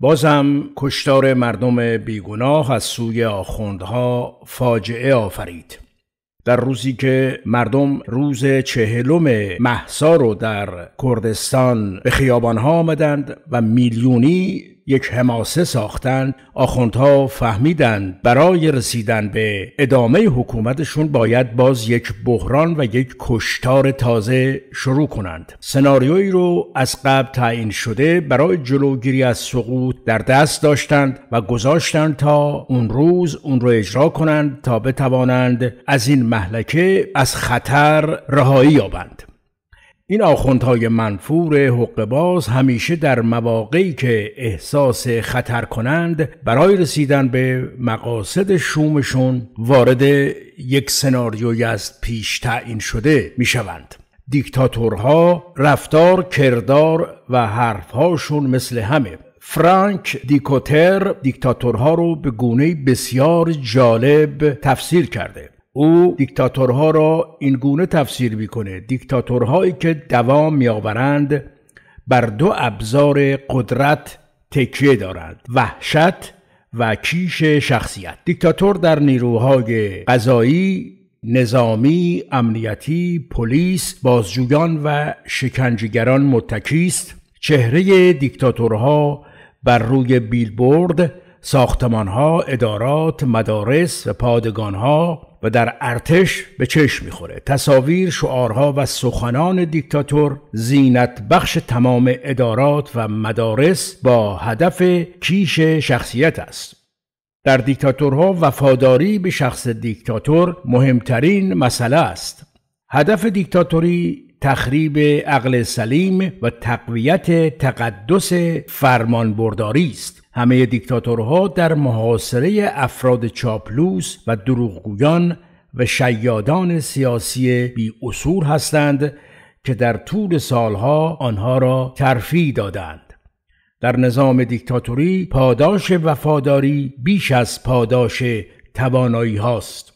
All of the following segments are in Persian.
بازم کشتار مردم بیگناه از سوی آخوندها فاجعه آفرید در روزی که مردم روز چهلم محسا رو در کردستان به خیابانها آمدند و میلیونی یک حماسه ساختن آخوندها فهمیدند برای رسیدن به ادامه حکومتشون باید باز یک بحران و یک کشتار تازه شروع کنند سناریویی رو از قبل تعیین شده برای جلوگیری از سقوط در دست داشتند و گذاشتند تا اون روز اون رو اجرا کنند تا بتوانند از این محلکه از خطر رهایی یابند این آخوندهای منفور حقباز همیشه در مواقعی که احساس خطر کنند برای رسیدن به مقاصد شومشون وارد یک سناریوی از پیش تعیین شده می شوند. دیکتاتورها رفتار، کردار و حرفهاشون مثل همه فرانک دیکوتر دیکتاتورها رو به گونه بسیار جالب تفسیر کرده او دیکتاتورها را این گونه تفسیر میکنه دیکتاتورهایی که دوام میآورند بر دو ابزار قدرت تکیه دارند وحشت و کیش شخصیت دیکتاتور در نیروهای قضایی نظامی، امنیتی، پلیس، بازجویان و شکنجهگران متکی است. چهره دیکتاتورها بر روی بیلبورد ساختمانها، ادارات، مدارس و پادگانها و در ارتش به چشم میخوره تصاویر شعارها و سخنان دیکتاتور زینت بخش تمام ادارات و مدارس با هدف کیش شخصیت است در دیکتاتورها وفاداری به شخص دیکتاتور مهمترین مسئله است هدف دیکتاتوری تخریب عقل سلیم و تقویت تقدس فرمانبرداری است همه دیکتاتورها در محاصره افراد چاپلوس و دروغگویان و شیادان سیاسی بی اصول هستند که در طول سالها آنها را ترفی دادند. در نظام دیکتاتوری پاداش وفاداری بیش از پاداش توانایی هاست.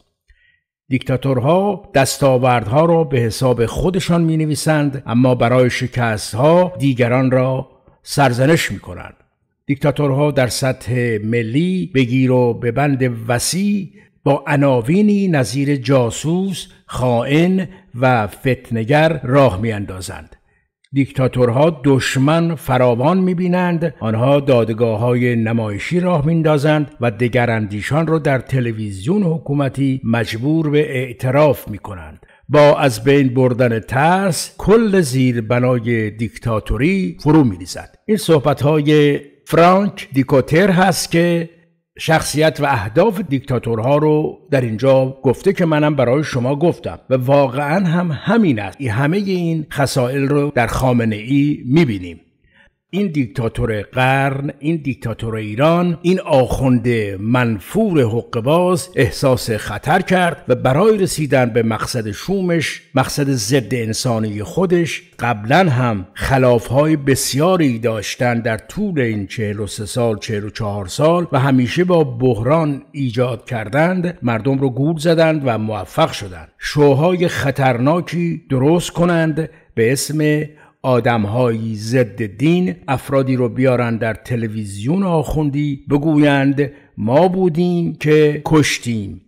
دیکتاتورها دستاوردها را به حساب خودشان می نویسند اما برای شکستها دیگران را سرزنش می کنند. دیکتاتورها در سطح ملی بگیر و به بند وسیع با عناوینی نظیر جاسوس، خائن و فتنگر راه میاندازند. دیکتاتورها دشمن فراوان میبینند آنها دادگاه های نمایشی راه میندازند و دگراندیشان را در تلویزیون حکومتی مجبور به اعتراف میکنند با از بین بردن ترس کل زیر بنای دیکتاتوری فرو میریزد این صحبت های فرانک دیکوتر هست که شخصیت و اهداف دیکتاتورها رو در اینجا گفته که منم برای شما گفتم و واقعا هم همین است همه این خسائل رو در خامنه ای میبینیم این دیکتاتور قرن این دیکتاتور ایران این آخوند منفور حقباز احساس خطر کرد و برای رسیدن به مقصد شومش مقصد ضد انسانی خودش قبلا هم خلافهای بسیاری داشتن در طول این 43 سال 44 سال و همیشه با بحران ایجاد کردند مردم رو گول زدند و موفق شدند شوهای خطرناکی درست کنند به اسم آدمهایی ضد دین افرادی رو بیارن در تلویزیون آخوندی بگویند ما بودیم که کشتیم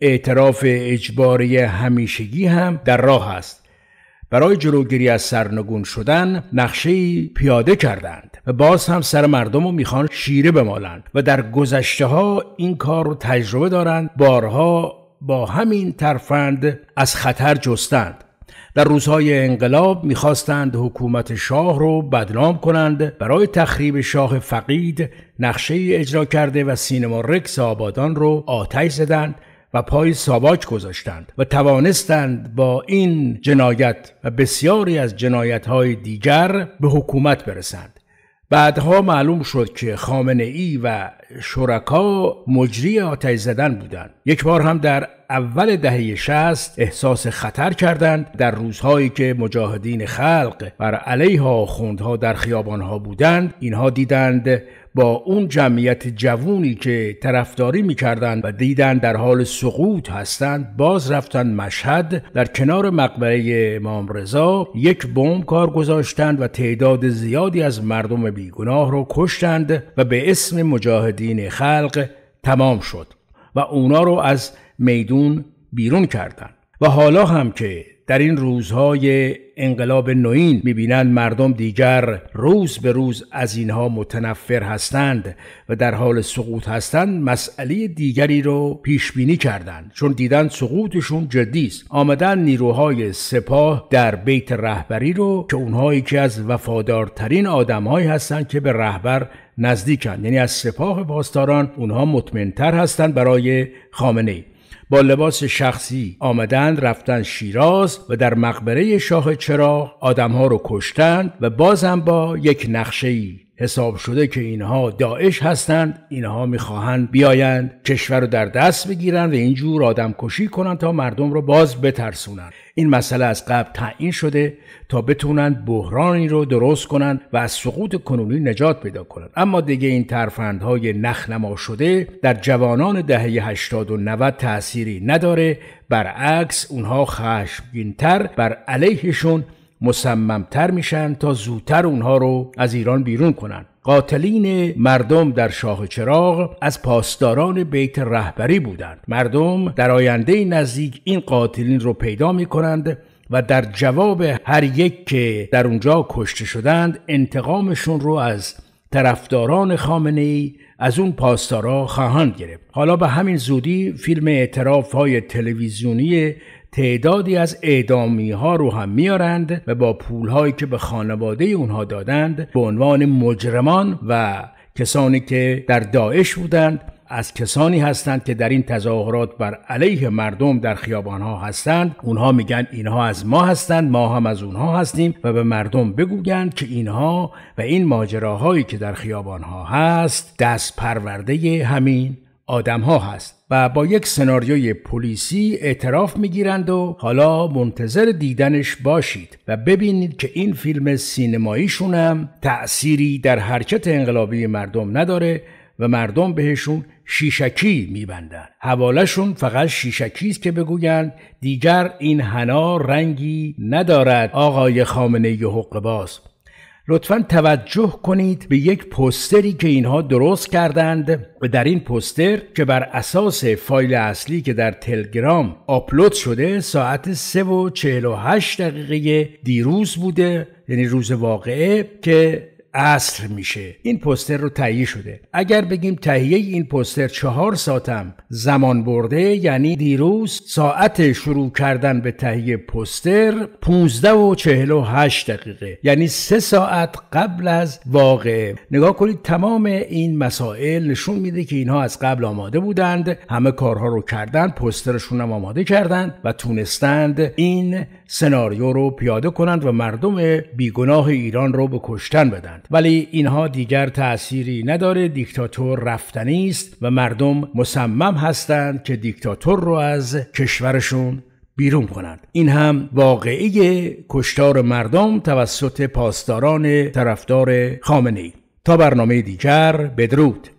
اعتراف اجباری همیشگی هم در راه است برای جلوگیری از سرنگون شدن نقشه پیاده کردند و باز هم سر مردم رو میخوان شیره بمالند و در گذشته ها این کار رو تجربه دارند بارها با همین ترفند از خطر جستند در روزهای انقلاب میخواستند حکومت شاه رو بدنام کنند برای تخریب شاه فقید نقشه اجرا کرده و سینما رکس آبادان رو آتش زدند و پای ساواک گذاشتند و توانستند با این جنایت و بسیاری از جنایت دیگر به حکومت برسند بعدها معلوم شد که خامنه ای و شرکا مجری آتش زدن بودند یک بار هم در اول دهه 60 احساس خطر کردند در روزهایی که مجاهدین خلق بر علیه خوندها در خیابانها بودند اینها دیدند با اون جمعیت جوونی که طرفداری میکردند و دیدن در حال سقوط هستند باز رفتن مشهد در کنار مقبره امام رضا یک بمب کار گذاشتند و تعداد زیادی از مردم بیگناه رو کشتند و به اسم مجاهدین خلق تمام شد و اونا رو از میدون بیرون کردند و حالا هم که در این روزهای انقلاب نوین میبینند مردم دیگر روز به روز از اینها متنفر هستند و در حال سقوط هستند مسئله دیگری رو پیش بینی کردند چون دیدن سقوطشون جدی است آمدن نیروهای سپاه در بیت رهبری رو که اونهایی که از وفادارترین آدمهایی هستند که به رهبر نزدیکند یعنی از سپاه پاسداران اونها مطمئنتر هستند برای خامنه ای با لباس شخصی آمدند رفتن شیراز و در مقبره شاه چراغ آدمها رو کشتند و بازم با یک نقشه ای حساب شده که اینها داعش هستند اینها میخواهند بیایند کشور رو در دست بگیرند و اینجور آدم کشی کنند تا مردم رو باز بترسونند این مسئله از قبل تعیین شده تا بتونند بحرانی رو درست کنند و از سقوط کنونی نجات پیدا کنند اما دیگه این ترفندهای نخنما شده در جوانان دهه 80 و 90 تأثیری نداره برعکس اونها خشمگینتر بر علیهشون مصممتر میشن تا زودتر اونها رو از ایران بیرون کنن قاتلین مردم در شاه چراغ از پاسداران بیت رهبری بودند مردم در آینده نزدیک این قاتلین رو پیدا میکنند و در جواب هر یک که در اونجا کشته شدند انتقامشون رو از طرفداران خامنه ای از اون پاسدارا خواهند گرفت حالا به همین زودی فیلم اعتراف های تلویزیونی تعدادی از اعدامی ها رو هم میارند و با هایی که به خانواده اونها دادند به عنوان مجرمان و کسانی که در داعش بودند از کسانی هستند که در این تظاهرات بر علیه مردم در خیابانها هستند اونها میگن اینها از ما هستند ما هم از اونها هستیم و به مردم بگویند که اینها و این ماجراهایی که در خیابانها هست دست پرورده همین آدمها هست و با یک سناریوی پلیسی اعتراف میگیرند و حالا منتظر دیدنش باشید و ببینید که این فیلم سینماییشون هم تأثیری در حرکت انقلابی مردم نداره و مردم بهشون شیشکی میبندن حوالشون فقط شیشکی است که بگویند دیگر این حنا رنگی ندارد آقای خامنه حقوق باز لطفا توجه کنید به یک پستری که اینها درست کردند و در این پستر که بر اساس فایل اصلی که در تلگرام آپلود شده ساعت 3 و 48 دقیقه دیروز بوده یعنی روز واقعه که اصر میشه این پوستر رو تهیه شده اگر بگیم تهیه این پوستر چهار ساعتم زمان برده یعنی دیروز ساعت شروع کردن به تهیه پوستر 15 و 48 دقیقه یعنی سه ساعت قبل از واقعه نگاه کنید تمام این مسائل نشون میده که اینها از قبل آماده بودند همه کارها رو کردن پوسترشون هم آماده کردند و تونستند این سناریو رو پیاده کنند و مردم بیگناه ایران رو به کشتن بدند ولی اینها دیگر تأثیری نداره دیکتاتور رفتنی است و مردم مصمم هستند که دیکتاتور رو از کشورشون بیرون کنند این هم واقعی کشتار مردم توسط پاسداران طرفدار خامنه ای تا برنامه دیگر بدرود